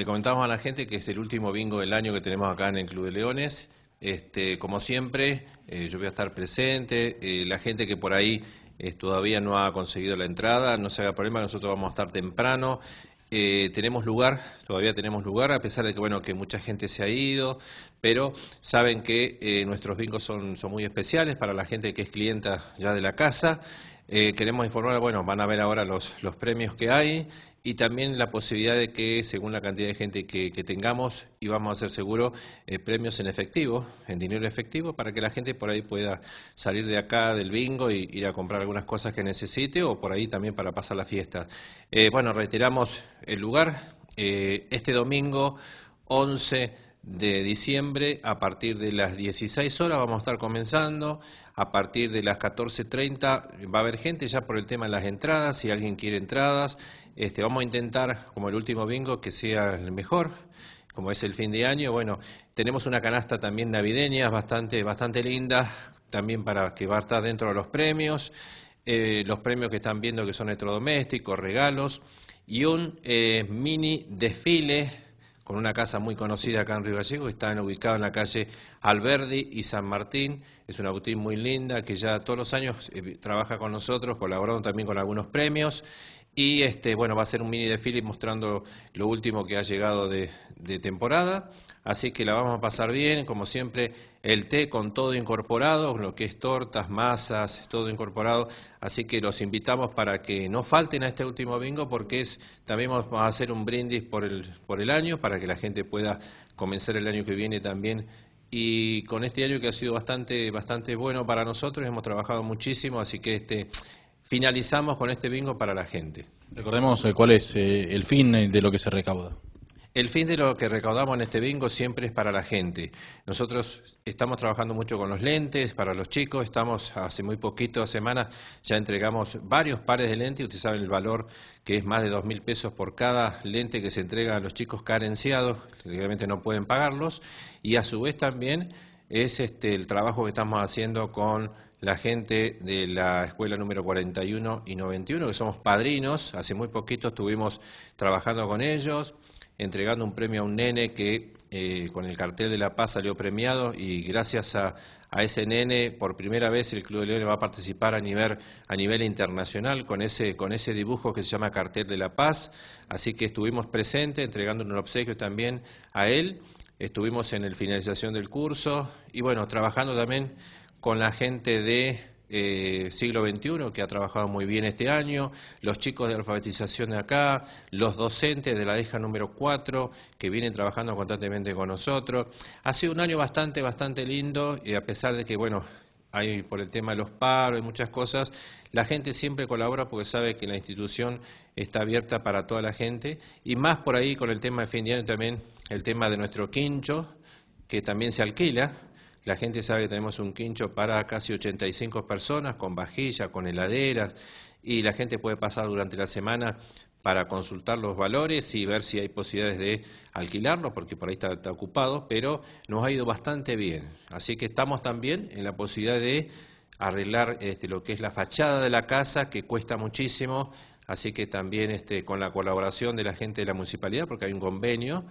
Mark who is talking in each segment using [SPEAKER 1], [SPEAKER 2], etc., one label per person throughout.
[SPEAKER 1] Le comentamos a la gente que es el último bingo del año que tenemos acá en el Club de Leones. Este, como siempre, eh, yo voy a estar presente. Eh, la gente que por ahí eh, todavía no ha conseguido la entrada, no se haga problema, nosotros vamos a estar temprano. tenemos lugar, todavía tenemos lugar, a pesar de que, bueno, que mucha gente se ha ido, pero saben que nuestros bingos son, son muy especiales para la gente que es clienta ya de la casa. Eh, queremos informar, bueno, van a ver ahora los, premios que hay y también la posibilidad de que, según la cantidad de gente que, tengamos, y vamos a hacer seguro, eh, premios en efectivo, en dinero efectivo, para que la gente por ahí pueda salir de acá del bingo y ir a comprar algunas cosas que necesite o por ahí también para pasar la fiesta. Eh, bueno, reiteramos el lugar, este domingo 11 de diciembre a partir de las 16 horas vamos a estar comenzando, a partir de las 14.30 va a haber gente ya por el tema de las entradas, si alguien quiere entradas, este, vamos a intentar, como el último bingo, que sea el mejor, como es el fin de año, bueno, tenemos una canasta también navideña bastante, bastante linda, también para que va a estar dentro de los premios, eh, los premios que están viendo que son electrodomésticos, regalos, y un eh, mini desfile con una casa muy conocida acá en Río Gallego, que está ubicada en la calle Alberdi y San Martín. Es una boutique muy linda que ya todos los años eh, trabaja con nosotros, colaboraron también con algunos premios y este, bueno, va a ser un mini desfile mostrando lo último que ha llegado de, temporada. Así que la vamos a pasar bien, como siempre, el té con todo incorporado, lo que es tortas, masas, todo incorporado. Así que los invitamos para que no falten a este último bingo porque es, también vamos a hacer un brindis por el, por el año para que la gente pueda comenzar el año que viene también y con este año que ha sido bastante, bastante bueno para nosotros, hemos trabajado muchísimo, así que este, finalizamos con este bingo para la gente. Recordemos eh, cuál es eh, el fin eh, de lo que se recauda. El fin de lo que recaudamos en este bingo siempre es para la gente. Nosotros estamos trabajando mucho con los lentes, para los chicos, estamos hace muy poquito, semanas, ya entregamos varios pares de lentes, ustedes saben el valor que es más de dos mil pesos por cada lente que se entrega a los chicos carenciados, que realmente no pueden pagarlos, y a su vez también es este, el trabajo que estamos haciendo con la gente de la escuela número 41 y 91, que somos padrinos, hace muy poquito estuvimos trabajando con ellos, entregando un premio a un nene que eh, con el cartel de La Paz salió premiado y gracias a, a ese nene, por primera vez el Club de Leones va a participar a nivel, a nivel internacional con ese, con ese dibujo que se llama Cartel de la Paz, así que estuvimos presentes entregando un obsequio también a él estuvimos en la finalización del curso y bueno, trabajando también con la gente de eh, siglo XXI, que ha trabajado muy bien este año, los chicos de alfabetización de acá, los docentes de la deja número 4, que vienen trabajando constantemente con nosotros. Ha sido un año bastante, bastante lindo, y a pesar de que, bueno, hay por el tema de los paros y muchas cosas, la gente siempre colabora porque sabe que la institución está abierta para toda la gente y más por ahí con el tema de fin de año también, el tema de nuestro quincho, que también se alquila. La gente sabe que tenemos un quincho para casi 85 personas, con vajilla, con heladeras, y la gente puede pasar durante la semana para consultar los valores y ver si hay posibilidades de alquilarlos, porque por ahí está, ocupado, pero nos ha ido bastante bien. Así que estamos también en la posibilidad de arreglar este, lo que es la fachada de la casa, que cuesta muchísimo, así que también este, con la colaboración de la gente de la municipalidad, porque hay un convenio,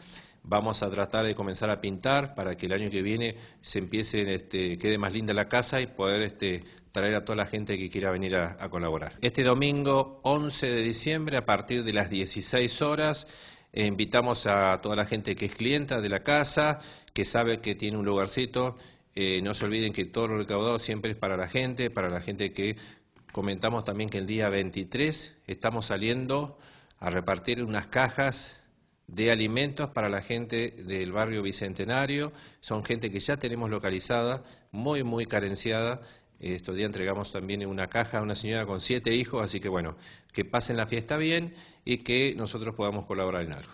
[SPEAKER 1] Vamos a tratar de comenzar a pintar para que el año que viene se empiece, este, quede más linda la casa y poder este, traer a toda la gente que quiera venir a, colaborar. Este domingo 11 de diciembre, a partir de las 16 horas, eh, invitamos a toda la gente que es clienta de la casa, que sabe que tiene un lugarcito. Eh, no se olviden que todo lo recaudado siempre es para la gente, para la gente que comentamos también que el día 23 estamos saliendo a repartir unas cajas de alimentos para la gente del barrio Bicentenario. Son gente que ya tenemos localizada, muy, muy carenciada. Estos días entregamos también una caja a una señora con siete hijos, así que bueno, que pasen la fiesta bien y que nosotros podamos colaborar en algo.